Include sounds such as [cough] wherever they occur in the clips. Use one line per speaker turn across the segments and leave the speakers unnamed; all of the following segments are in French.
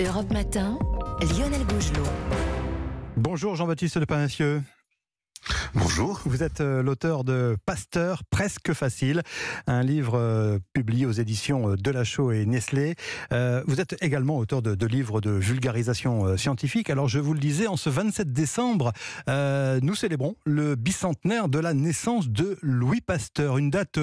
Europe Matin, Lionel Gougelot.
Bonjour Jean-Baptiste Lepanassieux. Bonjour. Vous êtes euh, l'auteur de Pasteur presque facile, un livre euh, publié aux éditions euh, Delachaux et Nestlé. Vous êtes également auteur de, livres de vulgarisation scientifique. Alors je vous le disais, en ce 27 décembre, nous célébrons le bicentenaire de la naissance de Louis Pasteur, une date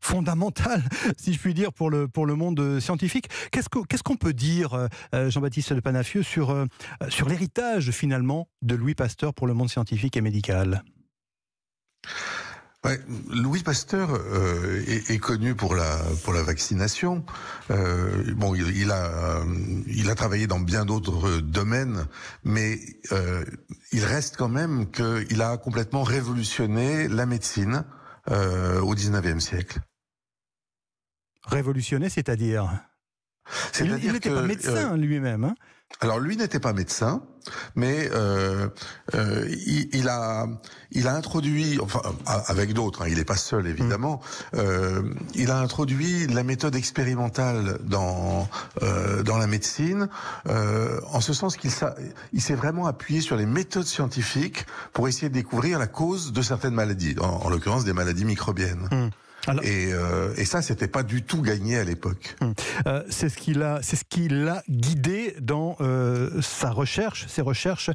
fondamentale, [laughs] si je puis dire, pour le, pour le monde euh, scientifique. Qu'est-ce qu'on peut dire, euh, euh, Jean-Baptiste de Panafieux, sur, sur l'héritage finalement de Louis Pasteur pour le monde scientifique et médical
Louis Pasteur est, connu pour la pour la vaccination. bon, il, a travaillé dans bien d'autres domaines, mais il reste quand même qu'il a complètement révolutionné la médecine euh, au XIXe siècle.
Révolutionné,
c'est-à-dire
il, n'était pas médecin
euh, lui-même. Hein alors lui n'était pas médecin, mais euh, euh, il, a il a introduit, enfin euh, avec d'autres, hein, il n'est pas seul mm. évidemment, il a introduit la méthode expérimentale dans dans la médecine, en ce sens qu'il il s'est vraiment appuyé sur les méthodes scientifiques pour essayer de découvrir la cause de certaines maladies, en, l'occurrence des maladies microbiennes. Mm. Et, euh, et, ça, c'était pas du tout gagné à l'époque.
Hum. Euh, c'est ce qui l'a, guidé dans euh, sa recherche, ses recherches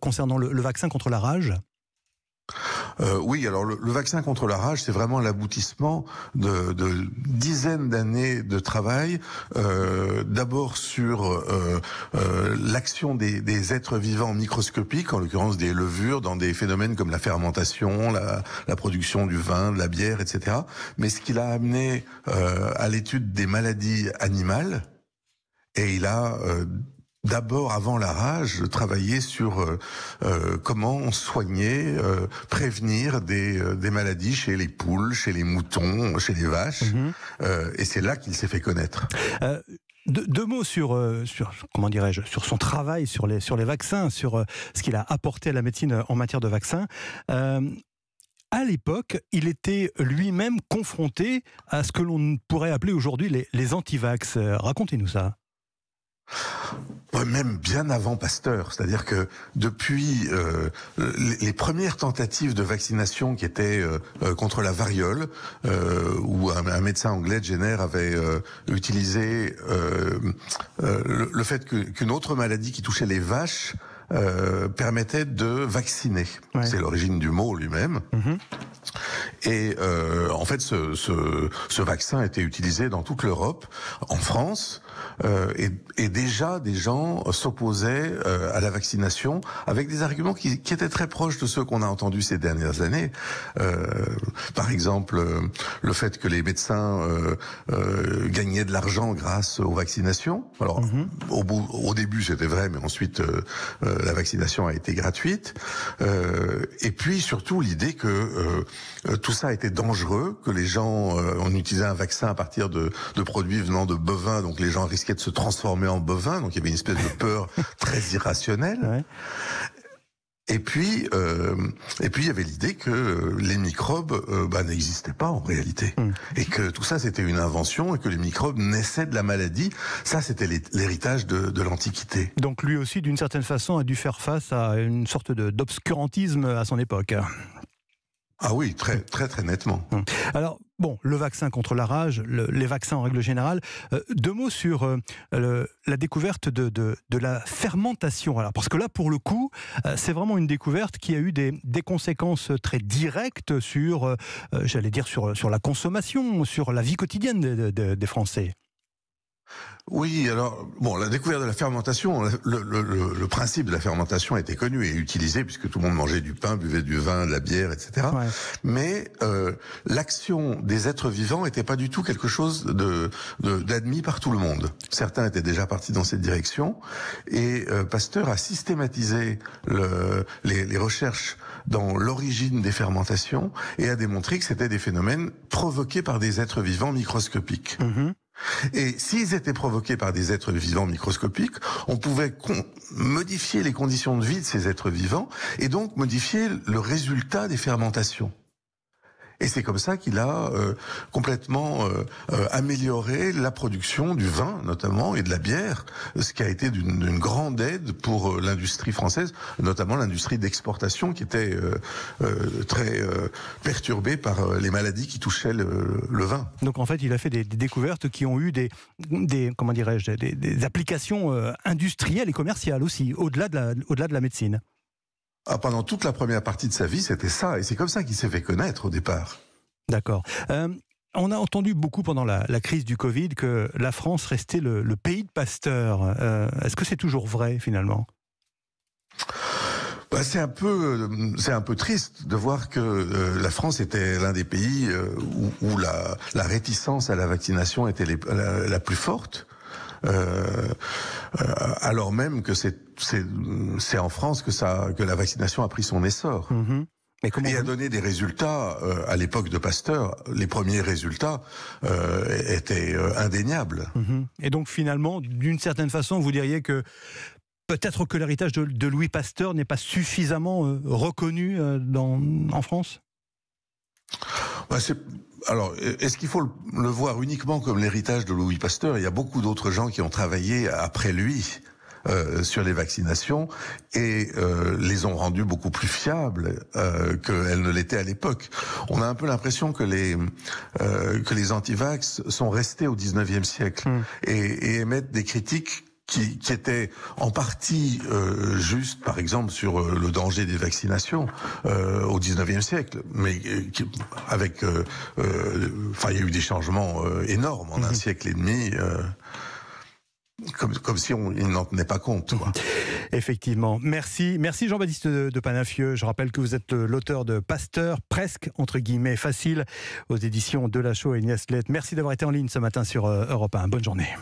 concernant le vaccin contre la rage.
Euh, oui, alors le, vaccin contre la rage, c'est vraiment l'aboutissement de, dizaines d'années de travail, euh, d'abord sur euh, l'action des, êtres vivants microscopiques, en l'occurrence des levures, dans des phénomènes comme la fermentation, la, la, production du vin, de la bière, etc. Mais ce qui l'a amené à l'étude des maladies animales, et il a d'abord, avant la rage, travailler sur euh, euh, comment soigner, euh, prévenir des, maladies chez les poules, chez les moutons, chez les vaches. Mhm. et c'est là qu'il s'est fait connaître.
deux mots sur, sur comment dirais-je sur son travail sur les sur les vaccins sur ce qu'il a apporté à la médecine en matière de vaccins à l'époque, il était lui-même confronté à ce que l'on pourrait appeler aujourd'hui les, les antivax. Racontez-nous ça
même bien avant Pasteur. C'est-à-dire que depuis euh, les premières tentatives de vaccination qui étaient euh, euh, contre la variole, euh, où un, médecin anglais, Jenner, avait euh, utilisé le, le, fait qu'une autre maladie qui touchait les vaches permettait de vacciner. C'est l'origine du mot lui-même. Mm-hmm. Et euh, en fait, ce, ce, ce, vaccin a été utilisé dans toute l'Europe, en France, euh, et, et, déjà des gens s'opposaient euh, à la vaccination avec des arguments qui, qui étaient très proches de ceux qu'on a entendus ces dernières années. par exemple, le fait que les médecins gagnaient de l'argent grâce aux vaccinations. Alors, mhm. au, bout, au début, c'était vrai, mais ensuite, la vaccination a été gratuite. et puis, surtout, l'idée que tout ça était dangereux, que les gens, euh, on utilisait un vaccin à partir de, produits venant de bovins, donc les gens risquaient de se transformer en bovins, donc il y avait une espèce de peur [laughs] très irrationnelle. Et puis, euh, et puis il y avait l'idée que euh, les microbes bah, n'existaient pas en réalité, hum. et que tout ça c'était une invention et que les microbes naissaient de la maladie. Ça c'était l'héritage de l'antiquité.
Donc lui aussi, d'une certaine façon, a dû faire face à une sorte d'obscurantisme à son époque.
Ah oui, très très très nettement.
Hum. Alors bon, le vaccin contre la rage, les vaccins en règle générale. Euh, deux mots sur euh, la découverte de, la fermentation. parce que là, pour le coup, euh, c'est vraiment une découverte qui a eu des, conséquences très directes sur, j'allais dire sur la consommation, sur la vie quotidienne des Français.
Oui, alors bon, la découverte de la fermentation, le, principe de la fermentation était connu et utilisé puisque tout le monde mangeait du pain, buvait du vin, de la bière, etc. Mais euh, l'action des êtres vivants n'était pas du tout quelque chose de d'admis par tout le monde. Certains étaient déjà partis dans cette direction et euh, Pasteur a systématisé les, recherches dans l'origine des fermentations et a démontré que c'était des phénomènes provoqués par des êtres vivants microscopiques. Mm-hmm. Et s'ils étaient provoqués par des êtres vivants microscopiques, on pouvait modifier les conditions de vie de ces êtres vivants et donc modifier le résultat des fermentations. Et c'est comme ça qu'il a euh, complètement euh, euh, amélioré la production du vin, notamment, et de la bière, ce qui a été d'une grande aide pour l'industrie française, notamment l'industrie d'exportation qui était très perturbée par les maladies qui touchaient le, vin.
Donc en fait, il a fait des, découvertes qui ont eu des, des comment dirais-je, des, applications industrielles et commerciales aussi, au-delà de au-delà de la médecine. Ah, pendant toute la
première partie de sa vie, c'était ça. Et c'est comme ça qu'il s'est fait connaître au départ.
D'accord. Euh, on a entendu beaucoup pendant la, crise du Covid que la France restait le, pays de Pasteur. Euh, est-ce que c'est toujours vrai finalement bah, c'est un peu, euh,
c'est un peu triste de voir que la France était l'un des pays où, la, réticence à la vaccination était la, plus forte. alors même que c'est euh, c'est en France que, la vaccination a pris son essor. Mm-hmm. Mais Et a donné des résultats euh, à l'époque de Pasteur. Les premiers résultats euh, étaient
indéniables. Mm-hmm. Et donc finalement, d'une certaine façon, vous diriez que peut-être que l'héritage de, Louis Pasteur n'est pas suffisamment reconnu en France.
Bah, alors, est-ce qu'il faut le voir uniquement comme l'héritage de Louis Pasteur Il y a beaucoup d'autres gens qui ont travaillé après lui euh, sur les vaccinations et euh, les ont rendues beaucoup plus fiables euh, qu'elles ne l'étaient à l'époque. On a un peu l'impression que les euh, que les antivax sont restés au 19e siècle hmm. et, et émettent des critiques qui, qui, en partie euh, juste, par exemple, sur euh, le danger des vaccinations euh, au 19e siècle, mais qui, avec, enfin, il y a eu des changements énormes en un hmm. siècle et demi comme, comme si on,
n'en tenait pas compte. [laughs] Effectivement. Merci, merci Jean-Baptiste de, Panafieux. Je rappelle que vous êtes l'auteur de Pasteur, presque entre guillemets facile, aux éditions de La Chaux et Agnès Merci d'avoir été en ligne ce matin sur euh, Europe 1. Bonne journée.